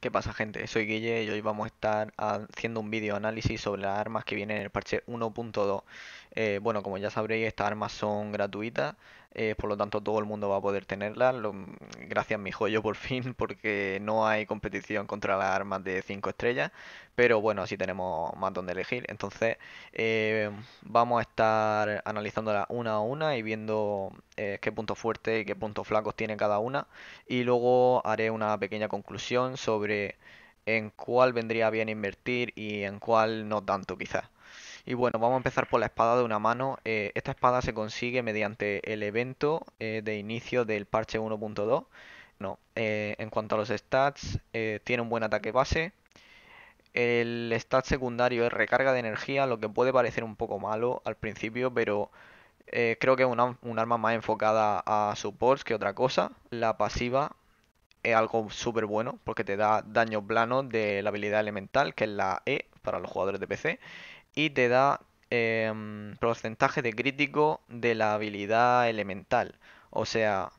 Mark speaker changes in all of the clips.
Speaker 1: ¿Qué pasa gente? Soy Guille y hoy vamos a estar haciendo un vídeo análisis sobre las armas que vienen en el parche 1.2 eh, Bueno, como ya sabréis, estas armas son gratuitas eh, por lo tanto todo el mundo va a poder tenerla. gracias mi joyo por fin, porque no hay competición contra las armas de 5 estrellas, pero bueno, así tenemos más donde elegir. Entonces eh, vamos a estar analizándolas una a una y viendo eh, qué puntos fuertes y qué puntos flacos tiene cada una. Y luego haré una pequeña conclusión sobre en cuál vendría bien invertir y en cuál no tanto quizás. Y bueno, vamos a empezar por la espada de una mano. Eh, esta espada se consigue mediante el evento eh, de inicio del parche 1.2. No, eh, en cuanto a los stats, tiene un buen ataque base. El stat secundario es recarga de energía, lo que puede parecer un poco malo al principio, pero creo que es un arma más enfocada a supports que otra cosa. La pasiva es algo súper bueno porque te da daño plano de la habilidad elemental, que es la E para los jugadores de PC y te da em, porcentaje de crítico de la habilidad elemental. O sea,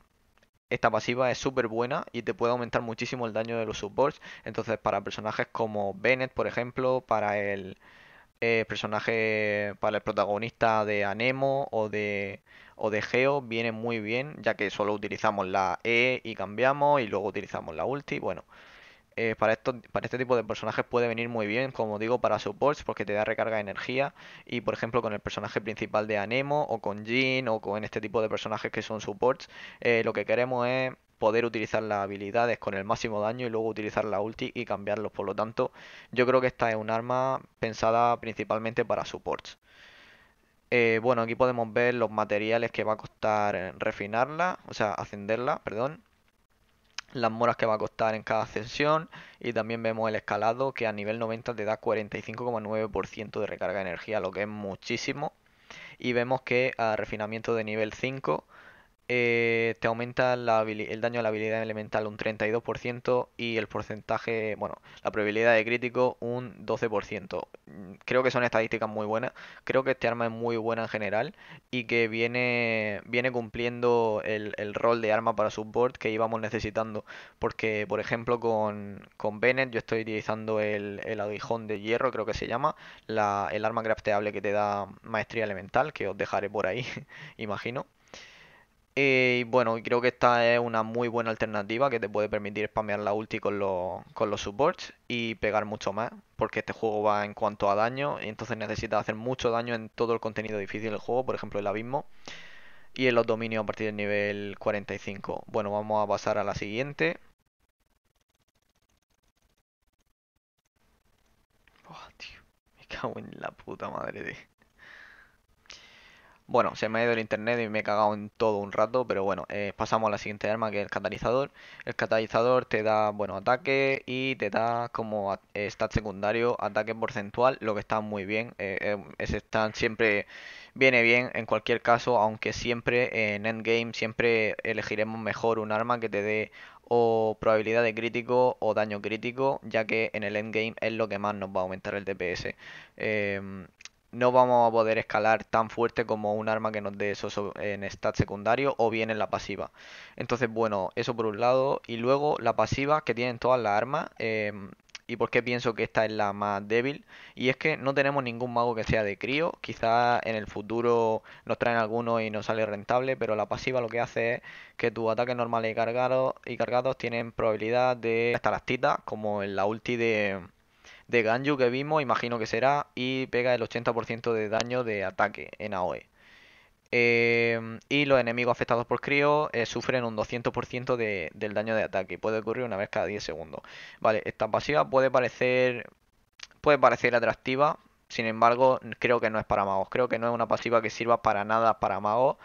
Speaker 1: esta pasiva es súper buena y te puede aumentar muchísimo el daño de los supports. Entonces, para personajes como Bennett, por ejemplo, para el eh, personaje, para el protagonista de Anemo o de, o de Geo, viene muy bien, ya que solo utilizamos la E y cambiamos y luego utilizamos la ulti. Bueno, eh, para, para este tipo de personajes puede venir muy bien, como digo, para supports, porque te da recarga de energía. Y por ejemplo, con el personaje principal de Anemo, o con Jin, o con este tipo de personajes que son supports, eh, lo que queremos es poder utilizar las habilidades con el máximo daño y luego utilizar la ulti y cambiarlos. Por lo tanto, yo creo que esta es un arma pensada principalmente para supports. Eh, bueno, aquí podemos ver los materiales que va a costar refinarla, o sea, ascenderla, perdón las moras que va a costar en cada ascensión y también vemos el escalado que a nivel 90 te da 45,9% de recarga de energía, lo que es muchísimo. Y vemos que a refinamiento de nivel 5 eh, te aumenta el daño a la habilidad elemental un 32% y el porcentaje, bueno, la probabilidad de crítico un 12%. Mm, creo que son estadísticas muy buenas, creo que este arma es muy buena en general y que viene, viene cumpliendo el, rol de arma para support que íbamos necesitando. Porque, por ejemplo, con, con Bennett yo estoy utilizando el, el aguijón de hierro, creo que se llama, el arma crafteable que te da maestría elemental, que os dejaré por ahí, imagino. Eh, y bueno, creo que esta es una muy buena alternativa que te puede permitir spamear la ulti con, los, supports y pegar mucho más, porque este juego va en cuanto a daño, y entonces necesitas hacer mucho daño en todo el contenido difícil del juego, por ejemplo el abismo, y en los dominios a partir del nivel 45. Bueno, vamos a pasar a la siguiente. me cago en la puta madre de... Bueno, se me ha ido el internet y me he cagado en todo un rato, pero bueno, eh, pasamos a la siguiente arma que es el catalizador. El catalizador te da, bueno, ataque y te da como eh, stat secundario, ataque porcentual, lo que está muy bien. Eh, ese stat siempre viene bien en cualquier caso, aunque siempre en endgame siempre elegiremos mejor un arma que te dé o probabilidad de crítico o daño crítico, ya que en el endgame es lo que más nos va a aumentar el DPS. Em, no vamos a poder escalar tan fuerte como un arma que nos dé eso en stat secundario o bien en la pasiva. Entonces, bueno, eso por un lado. Y luego la pasiva que tienen todas las armas. Em, y por qué pienso que esta es la más débil. Y es que no tenemos ningún mago que sea de crío. Quizás en el futuro nos traen alguno y nos sale rentable. Pero la pasiva lo que hace es que tus ataques normales y cargados, y cargados tienen probabilidad de titas. como en la ulti de de Ganju que vimos, imagino que será, y pega el 80% de daño de ataque en AOE. Em, y los enemigos afectados por crío eh, sufren un 200% del daño de ataque. Puede ocurrir una vez cada 10 segundos. Vale, esta pasiva puede parecer, puede parecer atractiva. Sin embargo, creo que no es para magos. Creo que no es una pasiva que sirva para nada para magos.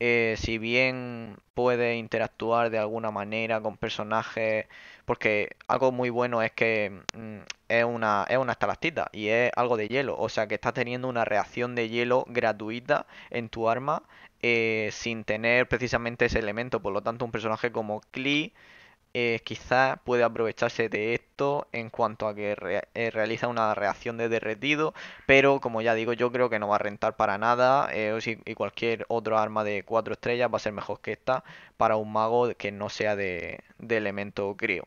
Speaker 1: Eh, si bien puede interactuar de alguna manera con personajes, porque algo muy bueno es que mm, es, una, es una estalactita y es algo de hielo, o sea que estás teniendo una reacción de hielo gratuita en tu arma eh, sin tener precisamente ese elemento, por lo tanto un personaje como Klee eh, quizás puede aprovecharse de esto en cuanto a que eh, realiza una reacción de derretido, pero como ya digo, yo creo que no va a rentar para nada eh, y cualquier otro arma de cuatro estrellas va a ser mejor que esta para un mago que no sea de, elemento crío.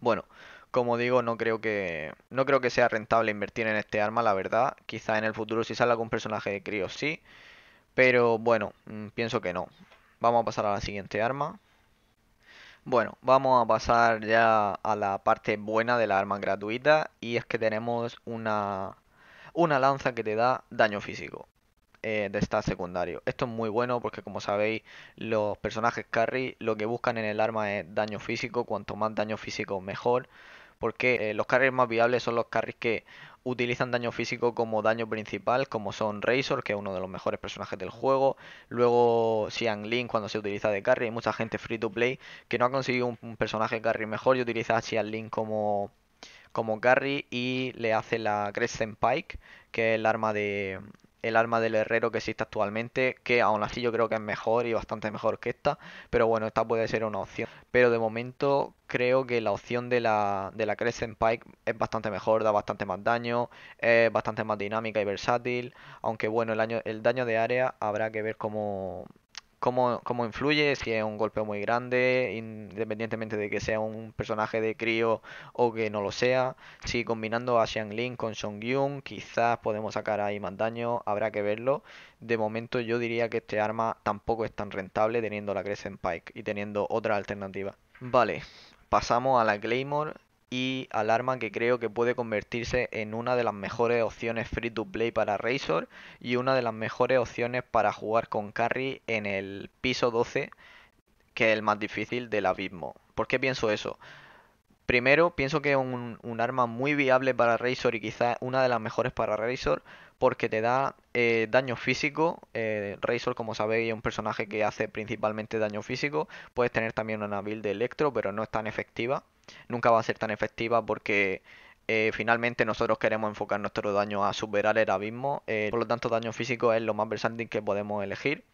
Speaker 1: Bueno, como digo, no creo que no creo que sea rentable invertir en este arma, la verdad. Quizá en el futuro si salga algún personaje de crío sí, pero bueno, mm, pienso que no. Vamos a pasar a la siguiente arma. Bueno, vamos a pasar ya a la parte buena de la arma gratuita y es que tenemos una, lanza que te da daño físico eh, de estar secundario. Esto es muy bueno porque como sabéis los personajes carry lo que buscan en el arma es daño físico, cuanto más daño físico mejor porque eh, los carries más viables son los carries que utilizan daño físico como daño principal, como son Razor, que es uno de los mejores personajes del juego, luego Xiangling cuando se utiliza de carry, hay mucha gente free to play que no ha conseguido un, personaje carry mejor y utiliza a Xiang como, como carry y le hace la Crescent Pike, que es el arma de, el arma del herrero que existe actualmente, que aún así yo creo que es mejor y bastante mejor que esta, pero bueno, esta puede ser una opción. Pero de momento creo que la opción de la, de la Crescent Pike es bastante mejor, da bastante más daño, es bastante más dinámica y versátil, aunque bueno, el, año, el daño de área habrá que ver cómo, cómo, influye, si es un golpe muy grande, independientemente de que sea un personaje de crío o que no lo sea. Si combinando a Xiang Lin con Song Yun, quizás podemos sacar ahí más daño, habrá que verlo. De momento yo diría que este arma tampoco es tan rentable teniendo la Crescent Pike y teniendo otra alternativa. Vale, pasamos a la Claymore y Alarma que creo que puede convertirse en una de las mejores opciones free to play para Razor y una de las mejores opciones para jugar con Carry en el piso 12 que es el más difícil del abismo. ¿Por qué pienso eso? Primero, pienso que es un, un, arma muy viable para Razor y quizás una de las mejores para Razor porque te da eh, daño físico. Eh, Razor, como sabéis, es un personaje que hace principalmente daño físico. Puedes tener también una build de Electro, pero no es tan efectiva. Nunca va a ser tan efectiva porque eh, finalmente nosotros queremos enfocar nuestro daño a superar el abismo. por lo tanto, daño físico es lo más versátil que podemos elegir.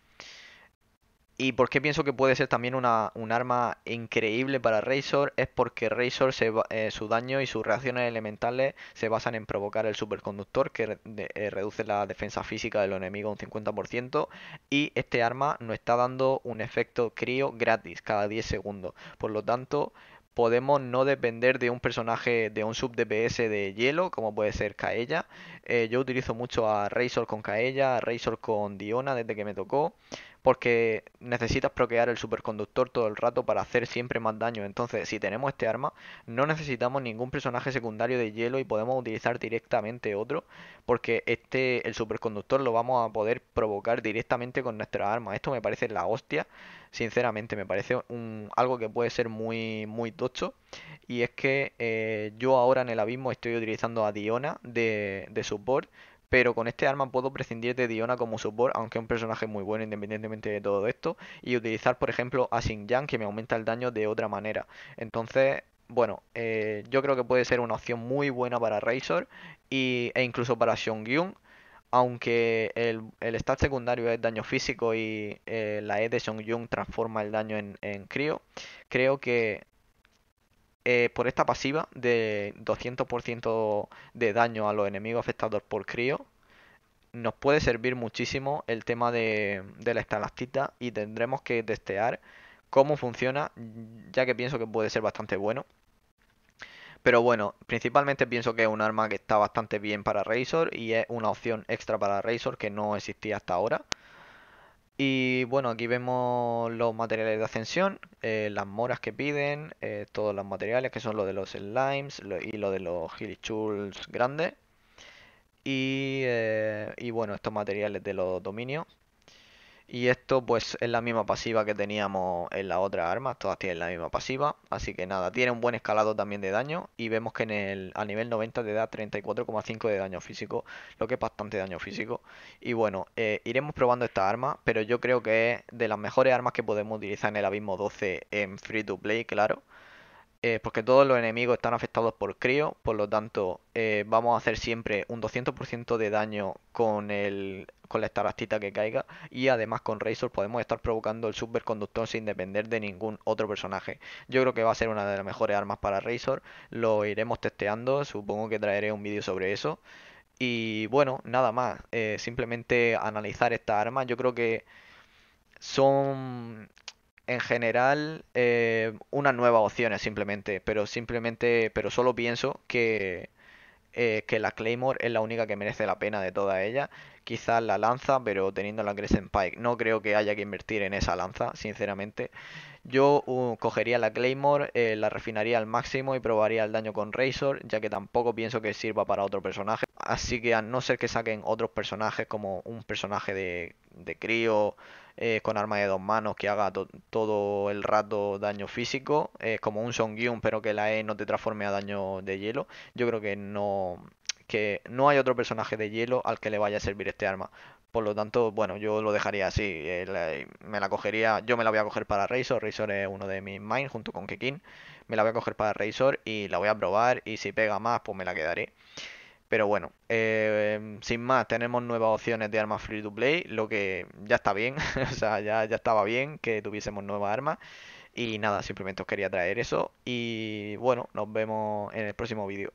Speaker 1: ¿Y por qué pienso que puede ser también una, un arma increíble para Razor? Es porque Razor, eh, su daño y sus reacciones elementales se basan en provocar el superconductor que eh, reduce la defensa física del enemigo un 50% y este arma nos está dando un efecto crío gratis cada 10 segundos. Por lo tanto, podemos no depender de un personaje de un sub DPS de hielo, como puede ser Kaella. Eh, yo utilizo mucho a Razor con Kaella, a Razor con Diona desde que me tocó porque necesitas proquear el superconductor todo el rato para hacer siempre más daño. Entonces, si tenemos este arma, no necesitamos ningún personaje secundario de hielo y podemos utilizar directamente otro, porque este el superconductor lo vamos a poder provocar directamente con nuestra arma. Esto me parece la hostia, sinceramente, me parece algo que puede ser muy, muy tocho. Y es que eh, yo ahora en el abismo estoy utilizando a Diona de, de support pero con este arma puedo prescindir de Diona como support, aunque es un personaje muy bueno independientemente de todo esto, y utilizar por ejemplo a Xin Yang que me aumenta el daño de otra manera. Entonces, bueno, eh, yo creo que puede ser una opción muy buena para Razor e incluso para Yun, Aunque el, el stat secundario es daño físico y eh, la E de Yun transforma el daño en, en, creo que eh, por esta pasiva de 200% de daño a los enemigos afectados por crío, nos puede servir muchísimo el tema de, de la estalactita y tendremos que testear cómo funciona, ya que pienso que puede ser bastante bueno. Pero bueno, principalmente pienso que es un arma que está bastante bien para Razor y es una opción extra para Razor que no existía hasta ahora. Y bueno, aquí vemos los materiales de ascensión, eh, las moras que piden, eh, todos los materiales que son los de los slimes y lo de los hilichuls grandes. Eh, y bueno, estos materiales de los dominios. Y esto pues es la misma pasiva que teníamos en la otra arma, todas tienen la misma pasiva, así que nada, tiene un buen escalado también de daño y vemos que en el, a nivel 90 te da 34,5 de daño físico, lo que es bastante daño físico. Y bueno, eh, iremos probando esta arma, pero yo creo que es de las mejores armas que podemos utilizar en el Abismo 12 en Free to Play, claro. Eh, porque todos los enemigos están afectados por crío, por lo tanto eh, vamos a hacer siempre un 200% de daño con, el, con la estarastita que caiga y además con Razor podemos estar provocando el superconductor sin depender de ningún otro personaje. Yo creo que va a ser una de las mejores armas para Razor, lo iremos testeando, supongo que traeré un vídeo sobre eso. Y bueno, nada más, eh, simplemente analizar estas armas, yo creo que son en general eh, unas nuevas opciones simplemente, pero simplemente, pero solo pienso que, eh, que la Claymore es la única que merece la pena de toda ella. Quizás la lanza, pero teniendo la Crescent Pike, no creo que haya que invertir en esa lanza, sinceramente. Yo uh, cogería la Claymore, eh, la refinaría al máximo y probaría el daño con Razor, ya que tampoco pienso que sirva para otro personaje. Así que a no ser que saquen otros personajes como un personaje de, de crío eh, con arma de dos manos que haga todo el rato daño físico, eh, como un Songyun pero que la E no te transforme a daño de hielo, yo creo que no, que no hay otro personaje de hielo al que le vaya a servir este arma. Por lo tanto, bueno, yo lo dejaría así. Eh, me la cogería, yo me la voy a coger para Razor. Razor es uno de mis main junto con Kekin. Me la voy a coger para Razor y la voy a probar. Y si pega más, pues me la quedaré. Pero bueno, eh, sin más, tenemos nuevas opciones de armas free to play, lo que ya está bien, o sea, ya estaba bien que tuviésemos nuevas armas. Y nada, simplemente os quería traer eso y bueno, nos vemos en el próximo vídeo.